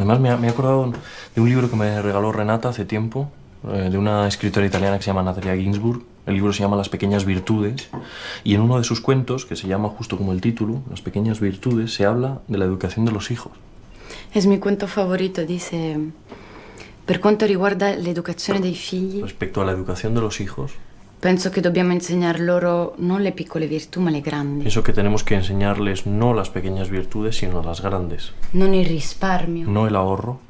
Además, me, he acordado de un libro que me regaló Renata hace tiempo, eh, de una escritora italiana que se llama Natalia Ginsburg. El libro se llama Las pequeñas virtudes y en uno de sus cuentos, que se llama justo como el título, Las pequeñas virtudes, se habla de la educación de los hijos. Es mi cuento favorito, dice... Per cuanto riguarda l'educazione dei figli... Respecto a la educación de los hijos, Penso che dobbiamo enseñar loro non le piccole virtù, ma le grandi. Pienso que tenemos que enseñarles no las pequeñas virtudes, sino las grandes. No il risparmio. No el ahorro.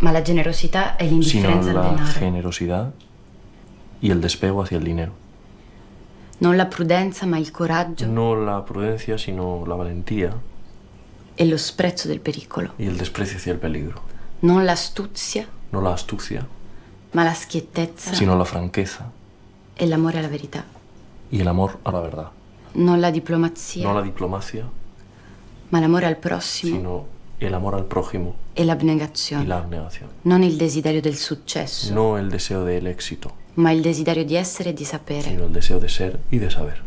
Ma la generosità e l'indifferenza al denaro. Sino la generosidad y el despego hacia el dinero. No la prudencia, ma el coraggio. No la prudencia, sino la valentía. E lo sprezzo del pericolo. Y el desprecio hacia el peligro. No la astucia. No la astucia. Ma la schiettezza. Sino la franqueza el amor a la verdad y el amor a la verdad. No la diplomacia. Ma amor al Sino el amor al prójimo. Y La abnegación. el desiderio del No el deseo del éxito. Ma el desiderio di éxito e Sino el deseo de ser y de saber.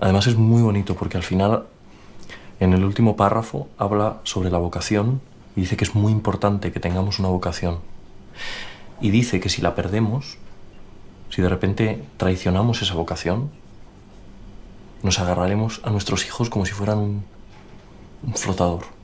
Además es muy bonito porque al final, en el último párrafo, habla sobre la vocación y dice que es muy importante que tengamos una vocación y dice que si la perdemos, si de repente traicionamos esa vocación, nos agarraremos a nuestros hijos como si fueran un, flotador.